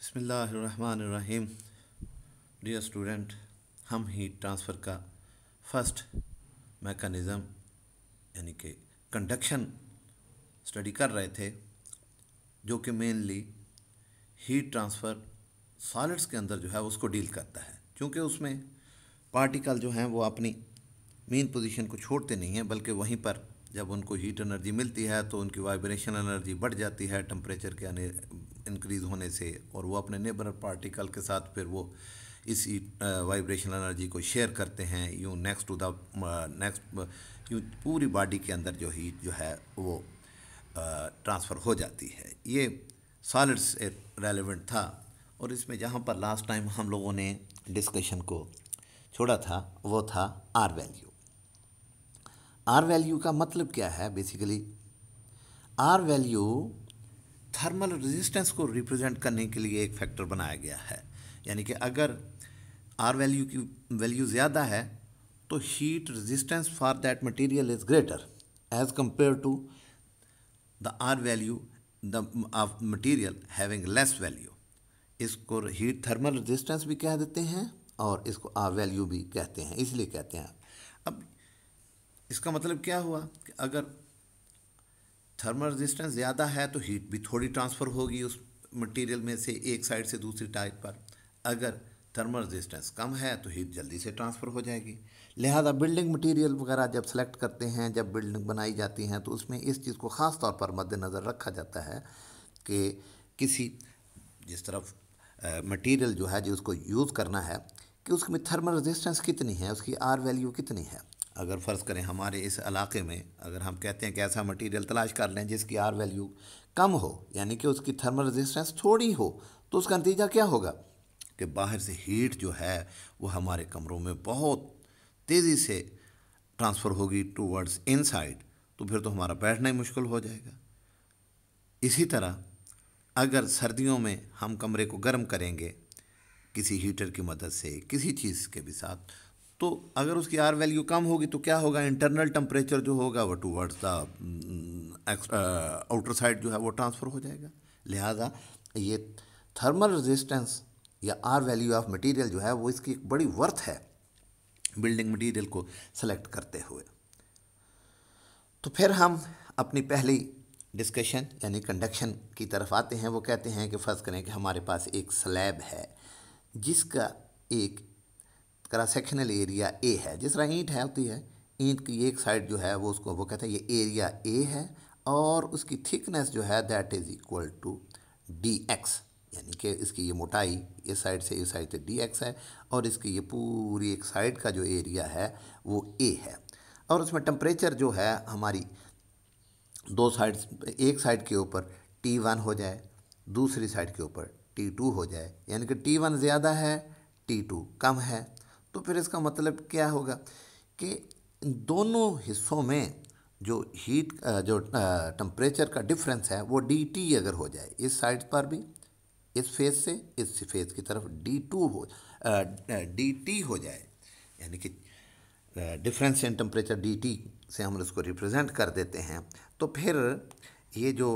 बसमीम dear student हम heat transfer का फर्स्ट मैकेनिज़्म यानी कि कंडक्शन स्टडी कर रहे थे जो कि मेनली हीट ट्रांसफ़र सॉलिड्स के अंदर जो है उसको डील करता है क्योंकि उसमें पार्टिकल जो हैं वो अपनी मेन पोजीशन को छोड़ते नहीं हैं बल्कि वहीं पर जब उनको हीट एनर्जी मिलती है तो उनकी वाइब्रेशन एनर्जी बढ़ जाती है टम्परेचर के इंक्रीज़ होने से और वो अपने नेबर पार्टिकल के साथ फिर वो इसी वाइब्रेशनल एनर्जी को शेयर करते हैं यूँ नेक्स्ट टू द नेक्स्ट यूँ पूरी बॉडी के अंदर जो हीट जो है वो ट्रांसफ़र हो जाती है ये सॉलिड से रेलिवेंट था और इसमें जहाँ पर लास्ट टाइम हम लोगों ने डिस्कशन को छोड़ा था वो था आर वैल्यू आर वैल्यू का मतलब क्या है basically R value thermal resistance को रिप्रेजेंट करने के लिए एक फैक्टर बनाया गया है यानी कि अगर आर वैल्यू की वैल्यू ज़्यादा है तो heat resistance for that material is greater as compare to the R value the of material having less value इसको हीट थर्मल रेजिस्टेंस भी कह देते हैं और इसको आर वैल्यू भी कहते हैं इसलिए कहते हैं अब इसका मतलब क्या हुआ कि अगर थर्मल रेजिस्टेंस ज़्यादा है तो हीट भी थोड़ी ट्रांसफ़र होगी उस मटेरियल में से एक साइड से दूसरी टाइप पर अगर थर्मल रेजिस्टेंस कम है तो हीट जल्दी से ट्रांसफ़र हो जाएगी लिहाजा बिल्डिंग मटेरियल वगैरह जब सेलेक्ट करते हैं जब बिल्डिंग बनाई जाती हैं तो उसमें इस चीज़ को ख़ास तौर पर मद्दनज़र रखा जाता है कि किसी जिस तरफ मटेरियल जो है जिसको यूज़ करना है कि उसमें थर्मल रेजिस्टेंस कितनी है उसकी आर वैल्यू कितनी है अगर फ़र्ज़ करें हमारे इस इलाके में अगर हम कहते हैं कि ऐसा मटेरियल तलाश कर लें जिसकी आर वैल्यू कम हो यानी कि उसकी थर्मल रेजिस्टेंस थोड़ी हो तो उसका नतीजा क्या होगा कि बाहर से हीट जो है वो हमारे कमरों में बहुत तेज़ी से ट्रांसफ़र होगी टूवर्ड्स साइड तो फिर तो हमारा बैठना ही मुश्किल हो जाएगा इसी तरह अगर सर्दियों में हम कमरे को गर्म करेंगे किसी हीटर की मदद से किसी चीज़ के भी साथ तो अगर उसकी आर वैल्यू कम होगी तो क्या होगा इंटरनल टेम्परेचर जो होगा वो टूवर्ड्स द आउटर साइड जो है वो ट्रांसफ़र हो जाएगा लिहाजा ये थर्मल रेजिस्टेंस या आर वैल्यू ऑफ मटेरियल जो है वो इसकी एक बड़ी वर्थ है बिल्डिंग मटेरियल को सेलेक्ट करते हुए तो फिर हम अपनी पहली डिस्कशन यानी कंडक्शन की तरफ आते हैं वो कहते हैं कि फ़र्ज़ करें कि हमारे पास एक स्लैब है जिसका एक क्रॉस सेक्शनल एरिया ए है जिस तरह ईंट है होती है ईंट की एक साइड जो है वो उसको वो कहते हैं ये एरिया ए है और उसकी थिकनेस जो है that is equal to D X यानी कि इसकी ये मोटाई इस साइड से इस साइड से डी एक्स है और इसकी ये पूरी एक साइड का जो एरिया है वो ए है और उसमें टम्परेचर जो है हमारी दो साइड एक साइड के ऊपर टी वन हो जाए दूसरी साइड के ऊपर टी टू हो जाए यानी कि टी वन ज़्यादा है टी टू कम है तो फिर इसका मतलब क्या होगा कि दोनों हिस्सों में जो हीट जो टम्परेचर का डिफरेंस है वो डी टी अगर हो जाए इस साइड पर भी इस फेज से इस फेज की तरफ डी टू हो डी टी हो जाए यानी कि difference in temperature D T से हम इसको रिप्रेजेंट कर देते हैं तो फिर ये जो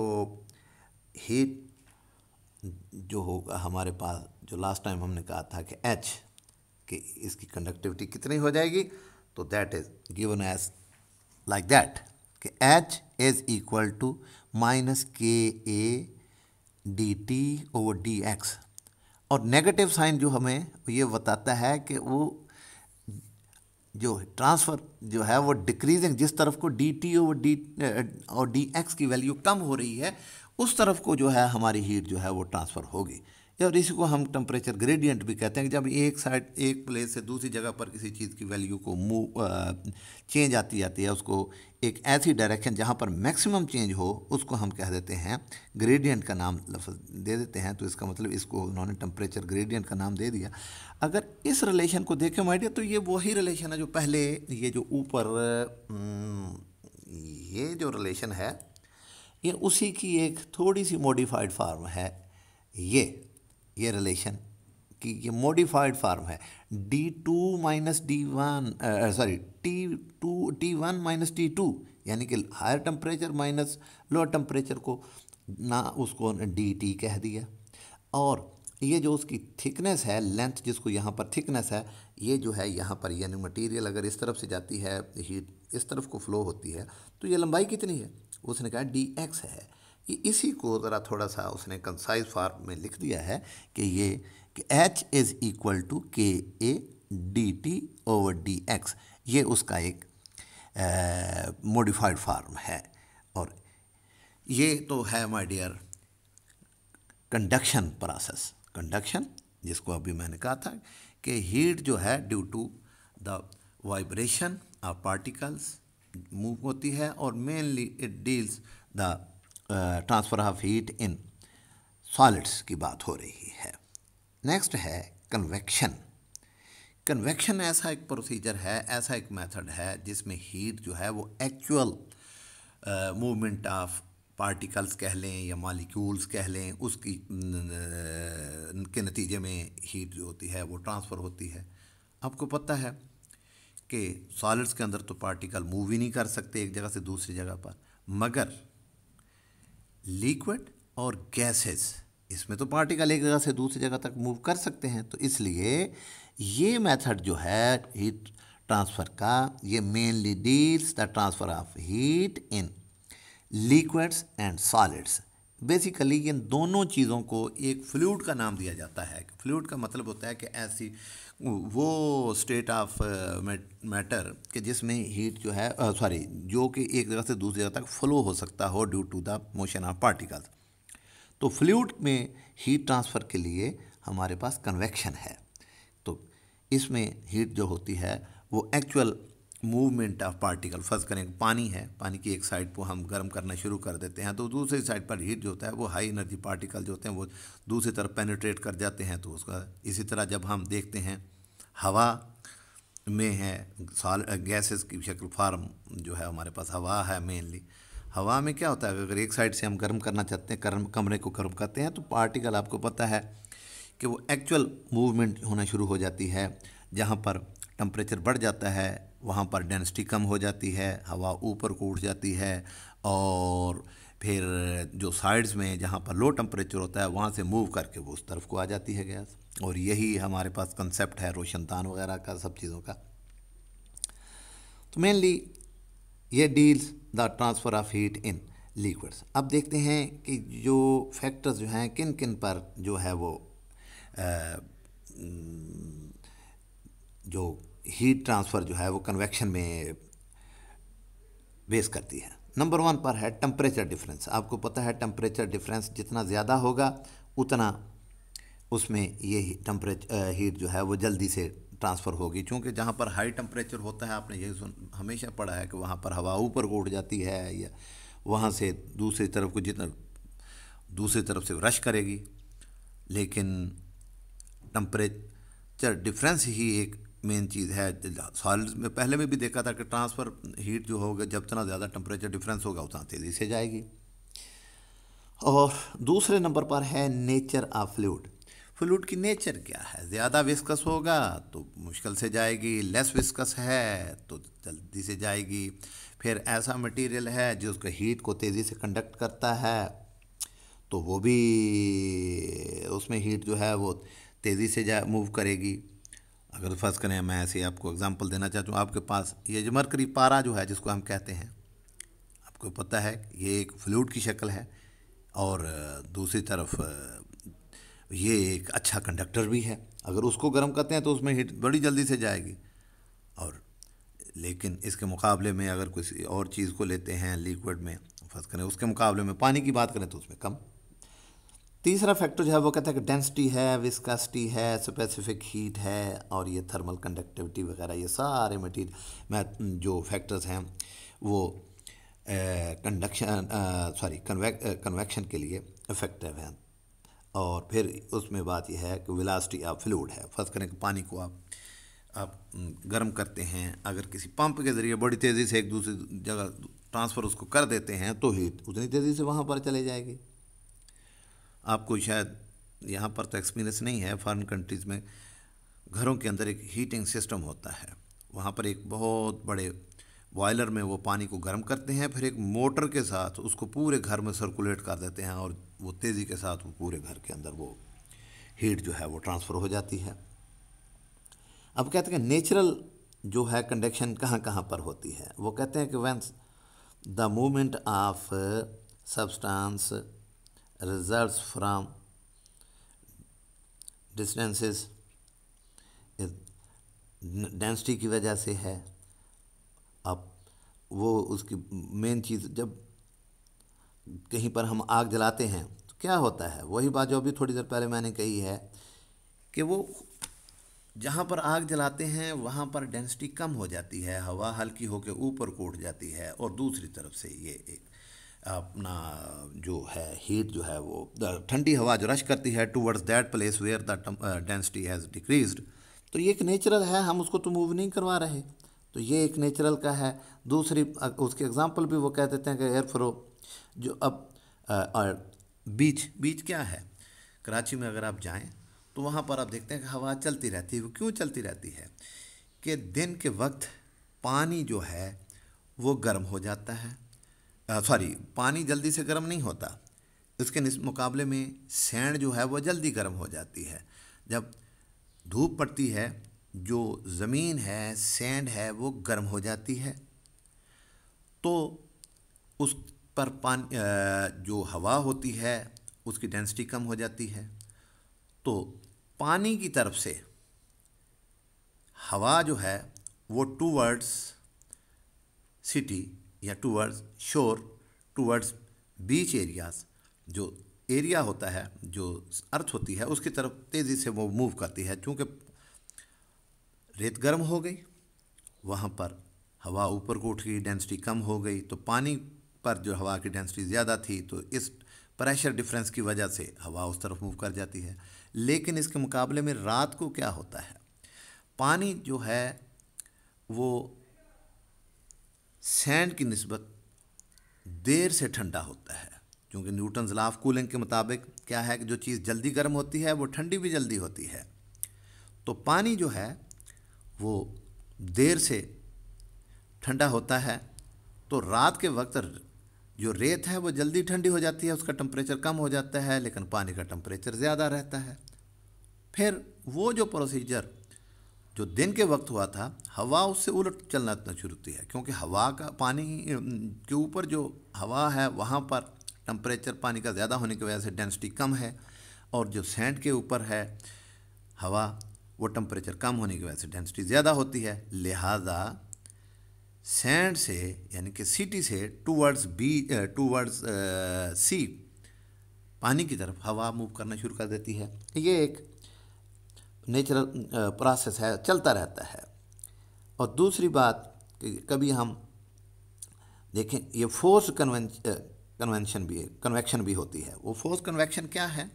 हीट जो होगा हमारे पास जो लास्ट टाइम हमने कहा था कि एच कि इसकी कंडक्टिविटी कितनी हो जाएगी तो that is given as like that कि H is equal to minus K A D T over D X और नेगेटिव साइन जो हमें ये बताता है कि वो जो ट्रांसफ़र जो है वो डिक्रीजिंग जिस तरफ को डी टी ओवर डी और डी एक्स की वैल्यू कम हो रही है उस तरफ को जो है हमारी हीट जो है वो ट्रांसफ़र होगी या और इसी को हम टेम्परेचर ग्रेडियंट भी कहते हैं जब एक साइड एक प्लेस से दूसरी जगह पर किसी चीज़ की वैल्यू को मूव चेंज आती जाती है उसको एक ऐसी डायरेक्शन जहाँ पर मैक्सिमम चेंज हो उसको हम कह देते हैं ग्रेडियंट का नाम लफ्ज़ दे देते हैं तो इसका मतलब इसको उन्होंने टेम्परेचर ग्रेडियंट का नाम दे दिया अगर इस रिलेशन को देखें माइडिया तो ये वही रिलेशन है जो पहले ये जो ऊपर हम्म, ये जो रिलेशन है ये उसी की एक थोड़ी सी मॉडिफाइड फार्म है ये ये रिलेशन कि ये मॉडिफाइड फार्म है D two minus D one sorry T two T one minus T two यानी कि higher temperature minus lower temperature को ना उसको डी टी कह दिया और ये जो उसकी थिकनेस है लेंथ जिसको यहाँ पर थिकनेस है ये जो है यहाँ पर यानी मटेरियल अगर इस तरफ से जाती है हीट इस तरफ को फ्लो होती है तो ये लंबाई कितनी है उसने कहा डी एक्स है कि इसी को ज़रा थोड़ा सा उसने कंसाइज फार्म में लिख दिया है कि ये कि H is equal to K A D T over D X ये उसका एक मोडिफाइड फार्म है और ये तो है my dear conduction process conduction जिसको अभी मैंने कहा था कि हीट जो है due to the vibration of particles move होती है और mainly it deals the transfer of heat in solids की बात हो रही है नेक्स्ट है कन्वेक्शन कन्वेक्शन ऐसा एक प्रोसीजर है ऐसा एक मेथड है जिसमें हीट जो है वो एक्चुअल मूवमेंट ऑफ पार्टिकल्स कह लें या मालिक्यूल्स कह लें उसकी के नतीजे में हीट जो होती है वो ट्रांसफ़र होती है आपको पता है कि सॉलिड्स के अंदर तो पार्टिकल मूव ही नहीं कर सकते एक जगह से दूसरी जगह पर मगर लिक्विड और गैसेस इसमें तो पार्टिकल एक जगह से दूसरी जगह तक मूव कर सकते हैं तो इसलिए ये मेथड जो है हीट ट्रांसफ़र का ये mainly deals the transfer of heat in liquids and solids basically in दोनों चीज़ों को एक फ्लूड का नाम दिया जाता है फ्लूड का मतलब होता है कि ऐसी वो स्टेट ऑफ मैटर कि जिसमें हीट जो है सॉरी uh, जो कि एक जगह से दूसरी जगह तक फ्लो हो सकता हो due to the motion of particles तो फ्लूड में हीट ट्रांसफ़र के लिए हमारे पास कन्वेक्शन है तो इसमें हीट जो होती है वो actual movement of particle first करें पानी है पानी की एक साइड को हम गर्म करना शुरू कर देते हैं तो दूसरी साइड पर हीट जो होता है वो हाई एनर्जी पार्टिकल जो होते हैं वो दूसरी तरफ पेनिट्रेट कर जाते हैं तो उसका इसी तरह जब हम देखते हैं हवा में है साल गैसेस की शक्ल फार्म जो है हमारे पास हवा है मेनली हवा में क्या होता है अगर एक साइड से हम गर्म करना चाहते हैं गर्म कमरे को गर्म करते हैं तो पार्टिकल आपको पता है कि वो एक्चुअल मूवमेंट होना शुरू हो जाती है जहाँ पर टम्परेचर बढ़ जाता है वहाँ पर डेंसिटी कम हो जाती है हवा ऊपर को उठ जाती है और फिर जो साइड्स में जहाँ पर लो टेम्परेचर होता है वहाँ से मूव करके वो उस तरफ को आ जाती है गैस और यही हमारे पास कंसेप्ट है रोशनदान वगैरह का सब चीज़ों का तो मेनली ये deals the transfer of heat in liquids अब देखते हैं कि जो फैक्टर्स जो हैं किन किन पर जो है वो आ, जो हीट ट्रांसफ़र जो है वो कन्वेक्शन में बेस करती है नंबर वन पर है टम्परेचर डिफरेंस आपको पता है टेम्परेचर डिफरेंस जितना ज़्यादा होगा उतना उसमें ये टेम्परेचर हीट जो है वो जल्दी से ट्रांसफ़र होगी क्योंकि जहाँ पर हाई टेम्परेचर होता है आपने यही सुन हमेशा पढ़ा है कि वहाँ पर हवा ऊपर को उठ जाती है या वहाँ से दूसरी तरफ को जितना दूसरी तरफ से रश करेगी लेकिन टम्परेचर डिफरेंस ही एक मेन चीज़ है साल में पहले में भी देखा था कि ट्रांसफ़र हीट जो होगा जब इतना ज़्यादा टम्परेचर डिफरेंस होगा उतना तेज़ी से जाएगी और दूसरे नंबर पर है नेचर ऑफ फ्लूड फ्लूड की नेचर क्या है ज़्यादा विस्कस होगा तो मुश्किल से जाएगी लेस विस्कस है तो जल्दी से जाएगी फिर ऐसा मटेरियल है जो उसके हीट को तेज़ी से कंडक्ट करता है तो वो भी उसमें हीट जो है वो तेज़ी से जा मूव करेगी अगर फर्ज करें मैं ऐसे आपको एग्जांपल देना चाहता हूँ आपके पास ये जो मरकरी पारा जो है जिसको हम कहते हैं आपको पता है ये एक फ्लूड की शक्ल है और दूसरी तरफ ये एक अच्छा कंडक्टर भी है अगर उसको गर्म करते हैं तो उसमें हीट बड़ी जल्दी से जाएगी और लेकिन इसके मुकाबले में अगर किसी और चीज़ को लेते हैं लिक्विड में फर्ज करें उसके मुकाबले में पानी की बात करें तो उसमें कम तीसरा फैक्टर जो है वो कहता है कि डेंसिटी है विस्कासिटी है स्पेसिफिक हीट है और ये थर्मल कंडक्टिविटी वगैरह ये सारे मटीरियल जो फैक्टर्स हैं वो कंडक्शन सॉरी कन्वेक्शन के लिए इफेक्टिव हैं और फिर उसमें बात यह है कि विलासिटी ऑफ फ्लूड है फर्स्ट करें कि पानी को आप आप गर्म करते हैं अगर किसी पंप के ज़रिए बड़ी तेज़ी से एक दूसरी जगह ट्रांसफ़र उसको कर देते हैं तो हीट उतनी तेज़ी से वहाँ पर चले जाएगी आपको शायद यहाँ पर तो एक्सपीरियंस नहीं है फॉरेन कंट्रीज़ में घरों के अंदर एक हीटिंग सिस्टम होता है वहाँ पर एक बहुत बड़े बॉयलर में वो पानी को गर्म करते हैं फिर एक मोटर के साथ उसको पूरे घर में सर्कुलेट कर देते हैं और वो तेज़ी के साथ वो पूरे घर के अंदर वो हीट जो है वो ट्रांसफ़र हो जाती है अब कहते हैं नेचुरल जो है कंडक्शन कहाँ कहाँ पर होती है वो कहते हैं कि whence the movement of substance results from distances density की वजह से है अब वो उसकी मेन चीज़ जब कहीं पर हम आग जलाते हैं तो क्या होता है वही बात जो अभी थोड़ी देर पहले मैंने कही है कि वो जहाँ पर आग जलाते हैं वहाँ पर डेंसिटी कम हो जाती है हवा हल्की होकर ऊपर को उठ जाती है और दूसरी तरफ से ये एक अपना जो है हीट जो है वो ठंडी हवा जो रश करती है towards that place where the density has decrease तो ये एक नेचुरल है हम उसको तो मूव नहीं करवा रहे तो ये एक नेचुरल का है दूसरी उसके एग्जाम्पल भी वो कह देते हैं कि एयर फ्रो जो अब और बीच बीच क्या है कराची में अगर आप जाएँ तो वहाँ पर आप देखते हैं कि हवा चलती रहती है वो क्यों चलती रहती है कि दिन के वक्त पानी जो है वो गर्म हो जाता है सॉरी पानी जल्दी से गर्म नहीं होता इसके मुकाबले में सैंड जो है वह जल्दी गर्म हो जाती है जब धूप पड़ती है जो ज़मीन है सैंड है वो गर्म हो जाती है तो उस पर पान जो हवा होती है उसकी डेंसिटी कम हो जाती है तो पानी की तरफ से हवा जो है वो टू वर्ड्स सिटी या towards shore towards beach areas जो एरिया होता है जो अर्थ होती है उसकी तरफ तेज़ी से वो मूव करती है क्योंकि रेत गर्म हो गई वहाँ पर हवा ऊपर को उठ गई डेंसिटी कम हो गई तो पानी पर जो हवा की डेंसिटी ज़्यादा थी तो इस प्रेशर डिफरेंस की वजह से हवा उस तरफ मूव कर जाती है लेकिन इसके मुकाबले में रात को क्या होता है पानी जो है वो सैंड की नस्बत देर से ठंडा होता है क्योंकि न्यूटन लाफ कूलिंग के मुताबिक क्या है कि जो चीज़ जल्दी गर्म होती है वो ठंडी भी जल्दी होती है तो पानी जो है वो देर से ठंडा होता है तो रात के वक्त जो रेत है वो जल्दी ठंडी हो जाती है उसका टम्परेचर कम हो जाता है लेकिन पानी का टम्परेचर ज़्यादा रहता है फिर वो जो प्रोसीजर जो दिन के वक्त हुआ था हवा उससे उलट चलना शुरू होती है क्योंकि हवा का पानी के ऊपर जो हवा है वहाँ पर टम्परेचर पानी का ज़्यादा होने की वजह से डेंसिटी कम है और जो सेंड के ऊपर है हवा वो टम्परेचर कम होने की वजह से डेंसिटी ज़्यादा होती है लिहाजा सेंट से यानी कि सिटी से टूवर्ड्स बी टूवर्ड्स सी पानी की तरफ हवा मूव करना शुरू कर देती है ये एक नेचुरल प्रोसेस है चलता रहता है और दूसरी बात कि कभी हम देखें ये फोर्स कन्वेंशन भी है कन्वेक्शन भी होती है वो फोर्स कन्वेक्शन क्या है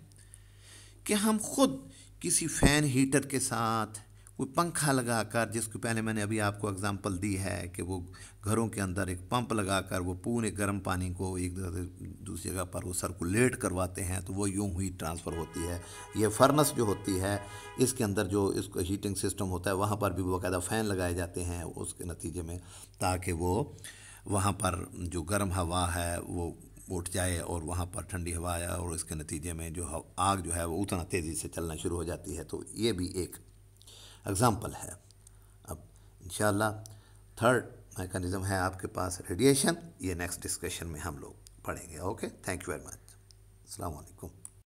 कि हम खुद किसी फ़ैन हीटर के साथ वो पंखा लगाकर जिसको पहले मैंने अभी आपको एग्जांपल दी है कि वो घरों के अंदर एक पंप लगाकर वो पूरे गर्म पानी को एक दूसरी जगह पर वो सर्कुलेट करवाते हैं तो वो यूँ हुई ट्रांसफ़र होती है ये फर्नस जो होती है इसके अंदर जो इसको हीटिंग सिस्टम होता है वहाँ पर भी बाकायदा फ़ैन लगाए जाते हैं उसके नतीजे में ताकि वो वहाँ पर जो गर्म हवा है वो उठ जाए और वहाँ पर ठंडी हवा आया और इसके नतीजे में जो आग जो है वो उतना तेज़ी से चलना शुरू हो जाती है तो ये भी एक एग्ज़ाम्पल है अब इन थर्ड मैकेनिज़्म है आपके पास रेडिएशन ये नेक्स्ट डिस्कशन में हम लोग पढ़ेंगे okay thank you very much अलैक्म